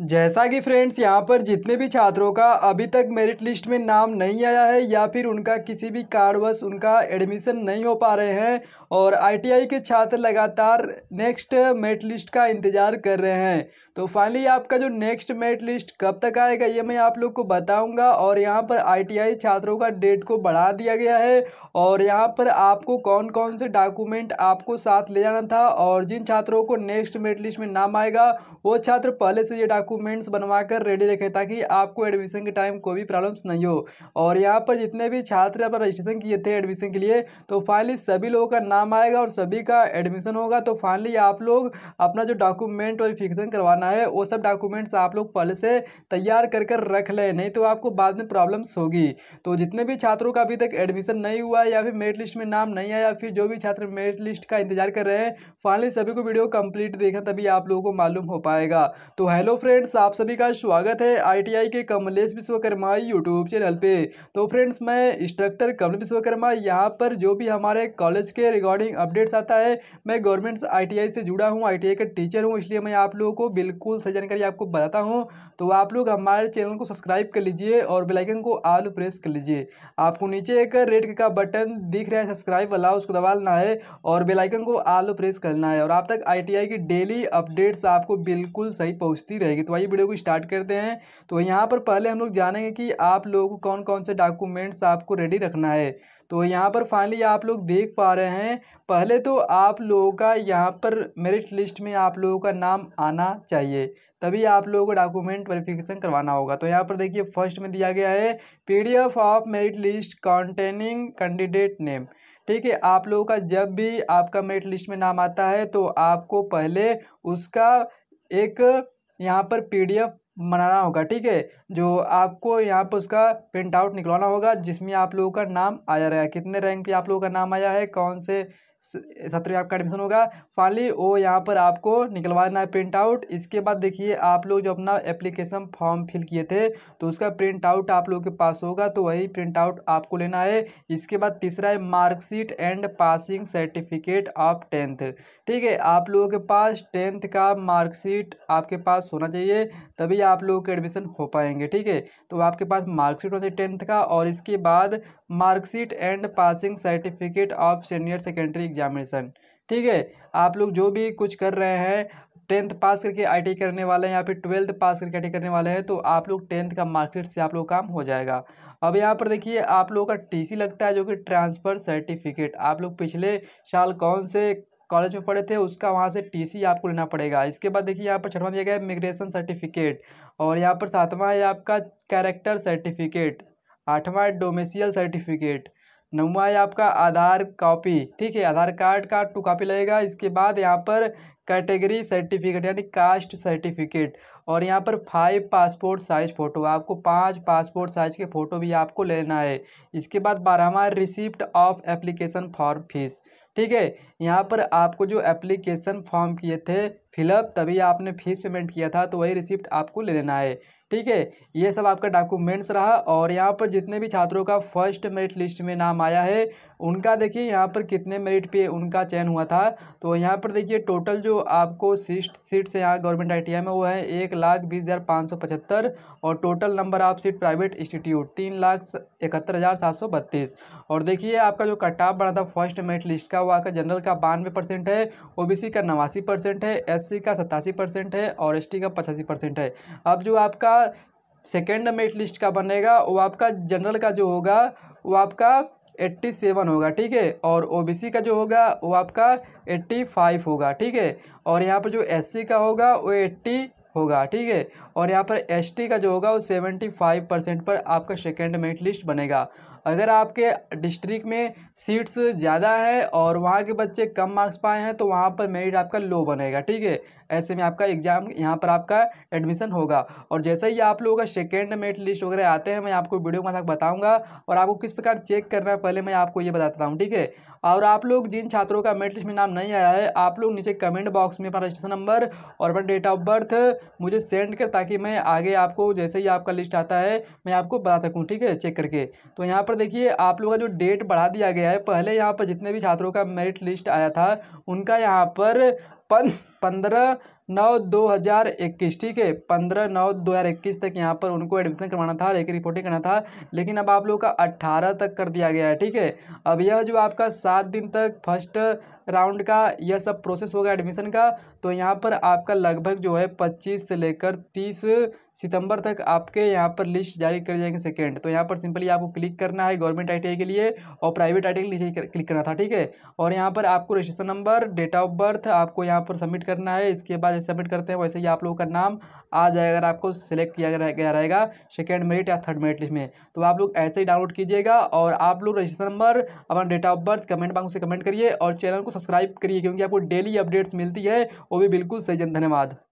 जैसा कि फ्रेंड्स यहाँ पर जितने भी छात्रों का अभी तक मेरिट लिस्ट में नाम नहीं आया है या फिर उनका किसी भी कारणवश उनका एडमिशन नहीं हो पा रहे हैं और आईटीआई के छात्र लगातार नेक्स्ट मेरिट लिस्ट का इंतज़ार कर रहे हैं तो फाइनली आपका जो नेक्स्ट मेरिट लिस्ट कब तक आएगा ये मैं आप लोग को बताऊँगा और यहाँ पर आई छात्रों का डेट को बढ़ा दिया गया है और यहाँ पर आपको कौन कौन से डॉक्यूमेंट आपको साथ ले जाना था और जिन छात्रों को नेक्स्ट मेरिट लिस्ट में नाम आएगा वो छात्र पहले से ये डॉक्यूमेंट्स बनवा कर रेडी रखें ताकि आपको एडमिशन के टाइम कोई भी प्रॉब्लम्स नहीं हो और यहाँ पर जितने भी छात्र अपना रजिस्ट्रेशन किए थे एडमिशन के लिए तो फाइनली सभी लोगों का नाम आएगा और सभी का एडमिशन होगा तो फाइनली आप लोग अपना जो डॉक्यूमेंट वेरिफिकेशन करवाना है वो सब डॉक्यूमेंट्स आप लोग पहले से तैयार कर कर रख लें नहीं तो आपको बाद में प्रॉब्लम्स होगी तो जितने भी छात्रों का अभी तक एडमिशन नहीं हुआ या फिर मेरिट लिस्ट में नाम नहीं आया फिर जो भी छात्र मेरिट लिस्ट का इंतजार कर रहे हैं फाइनली सभी को वीडियो कंप्लीट देखें तभी आप लोगों को मालूम हो पाएगा तो हेलो फ्रेंड फ्रेंड्स आप सभी का स्वागत है आईटीआई के कमलेश विश्वकर्मा यूट्यूब चैनल पे तो फ्रेंड्स मैं इंस्ट्रक्टर कमल विश्वकर्मा यहाँ पर जो भी हमारे कॉलेज के रिगार्डिंग अपडेट्स आता है मैं गवर्नमेंट आईटीआई से जुड़ा हूँ आईटीआई का टीचर हूँ इसलिए मैं आप लोगों को बिल्कुल सही जानकारी आपको बताता हूँ तो आप लोग हमारे चैनल को सब्सक्राइब कर लीजिए और बेलाइकन को आल प्रेस कर लीजिए आपको नीचे एक रेड का बटन दिख रहा है सब्सक्राइब वाला उसको दबालना है और बेलाइकन को आल प्रेस करना है और आप तक आई की डेली अपडेट्स आपको बिल्कुल सही पहुँचती रहेगी तो आइए वीडियो को स्टार्ट करते हैं तो यहाँ पर पहले हम लोग जानेंगे कि आप लोगों को कौन कौन से डॉक्यूमेंट्स आपको रेडी रखना है तो यहाँ पर फाइनली आप लोग देख पा रहे हैं पहले तो आप लोगों का यहाँ पर मेरिट लिस्ट में आप लोगों का नाम आना चाहिए तभी आप लोगों को डॉक्यूमेंट वेरिफिकेशन करवाना होगा तो यहाँ पर देखिए फर्स्ट में दिया गया है P of merit list containing candidate name ठीक है आप लोगों का जब भी आपका मेरिट लिस्ट में नाम आता है तो आपको पहले उसका एक यहाँ पर पीडीएफ बनाना होगा ठीक है जो आपको यहाँ पर उसका प्रिंट आउट निकलवाना होगा जिसमें आप लोगों का नाम आया रहेगा कितने रैंक पे आप लोगों का नाम आया है कौन से सत्रहवीं आपका एडमिशन होगा फाइनली वो यहाँ पर आपको निकलवाना है प्रिंट आउट इसके बाद देखिए आप लोग जो अपना एप्लीकेशन फॉर्म फिल किए थे तो उसका प्रिंट आउट आप लोग के पास होगा तो वही प्रिंट आउट आपको लेना है इसके बाद तीसरा है marksheet and passing certificate of tenth ठीक है आप लोगों के पास टेंथ का मार्कशीट आपके पास होना चाहिए तभी आप लोगों के एडमिशन हो पाएंगे ठीक है तो आपके पास मार्कशीट होना चाहिए टेंथ का और इसके बाद marksheet and passing certificate of senior secondary examination ठीक है आप लोग जो भी कुछ कर रहे हैं टेंथ पास करके आईटी करने वाले हैं या फिर ट्वेल्थ पास करके आईटी करने वाले हैं तो आप लोग टेंथ का मार्कशीट से आप लोग काम हो जाएगा अब यहाँ पर देखिए आप लोगों का टीसी लगता है जो कि ट्रांसफ़र सर्टिफिकेट आप लोग पिछले साल कौन से कॉलेज में पढ़े थे उसका वहाँ से टीसी आपको लेना पड़ेगा इसके बाद देखिए यहाँ पर छठवां दिया गया है सर्टिफिकेट और यहाँ पर सातवां है आपका कैरेक्टर सर्टिफिकेट आठवां है डोमेसियल सर्टिफिकेट नवा है आपका आधार कॉपी ठीक है आधार कार्ड का टू कॉपी लगेगा इसके बाद यहाँ पर कैटेगरी सर्टिफिकेट यानी कास्ट सर्टिफिकेट और यहाँ पर फाइव पासपोर्ट साइज फ़ोटो आपको पांच पासपोर्ट साइज के फ़ोटो भी आपको लेना है इसके बाद बारहवा receipt of application for fees ठीक है यहाँ पर आपको जो एप्लीकेशन फॉर्म किए थे फिलअप तभी आपने फीस पेमेंट किया था तो वही रिसिप्ट आपको ले लेना है ठीक है ये सब आपका डॉक्यूमेंट्स रहा और यहाँ पर जितने भी छात्रों का फर्स्ट मेरिट लिस्ट में नाम आया है उनका देखिए यहाँ पर कितने मेरिट पे उनका चयन हुआ था तो यहाँ पर देखिए टोटल जो आपको सीट सीट से यहाँ गवर्नमेंट आई में वो है एक लाख बीस हज़ार पाँच सौ पचहत्तर और total number of seat private institute तीन लाख इकहत्तर हज़ार सात सौ बत्तीस और देखिए आपका जो कट ऑफ बना था फर्स्ट मेरिट लिस्ट का वो आपका जनरल का बानवे परसेंट है ओ का नवासी परसेंट है एस का सतासी परसेंट है और एस का पचासी परसेंट है अब जो आपका सेकेंड मेरिट लिस्ट का बनेगा वो आपका जनरल का जो होगा वो आपका एट्टी सेवन होगा ठीक है और ओबीसी का जो होगा वो आपका एट्टी फाइव होगा ठीक है और यहाँ पर जो एससी का होगा वो एट्टी होगा ठीक है और यहाँ पर एसटी का जो होगा वो सेवेंटी फाइव परसेंट पर आपका सेकेंड मेरिट लिस्ट बनेगा अगर आपके डिस्ट्रिक्ट में सीट्स ज़्यादा है और वहाँ के बच्चे कम मार्क्स पाए हैं तो वहाँ पर मेरिट आपका लो बनेगा ठीक है ऐसे में आपका एग्ज़ाम यहाँ पर आपका एडमिशन होगा और जैसे ही आप लोगों का सेकेंड मेरिट लिस्ट वगैरह आते हैं मैं आपको वीडियो में बताऊँगा और आपको किस प्रकार चेक करना है पहले मैं आपको ये बताता हूँ ठीक है और आप लोग जिन छात्रों का मेरिट लिस्ट में नाम नहीं आया है आप लोग नीचे कमेंट बॉक्स में अपना रजिस्ट्रेशन नंबर और अपना डेट ऑफ बर्थ मुझे सेंड कर ताकि मैं आगे आपको जैसे ही आपका लिस्ट आता है मैं आपको बता सकूँ ठीक है चेक करके तो यहाँ पर देखिए आप लोगों का जो डेट बढ़ा दिया गया है पहले यहाँ पर जितने भी छात्रों का मेरिट लिस्ट आया था उनका यहाँ पर पन पंद्रह नौ दो हज़ार इक्कीस ठीक है पंद्रह नौ दो हज़ार इक्कीस तक यहाँ पर उनको एडमिशन करवाना था लेकिन रिपोर्टिंग करना था लेकिन अब आप लोगों का अट्ठारह तक कर दिया गया है ठीक है अब यह जो आपका सात दिन तक फर्स्ट राउंड का यह सब प्रोसेस होगा एडमिशन का तो यहाँ पर आपका लगभग जो है पच्चीस से लेकर तीस सितंबर तक आपके यहाँ पर लिस्ट जारी कर जाएंगे सेकेंड तो यहाँ पर सिंपली आपको क्लिक करना है गवर्नमेंट आई के लिए और प्राइवेट आई के लिए क्लिक करना था ठीक है और यहाँ पर आपको registration number date of birth आपको यहाँ पर सबमिट करना है इसके बाद सबमिट करते हैं वैसे ही आप लोगों का नाम आ जाएगा अगर आपको सिलेक्ट किया गया रहेगा सेकेंड मेरिट या थर्ड मेरिट लिस्ट में तो आप लोग ऐसे ही डाउनलोड कीजिएगा और आप लोग रजिस्ट्रेशन नंबर अपना date of birth comment box से कमेंट करिए और चैनल को सब्सक्राइब करिए क्योंकि आपको डेली अपडेट्स मिलती है वो भी बिल्कुल सही जन धन्यवाद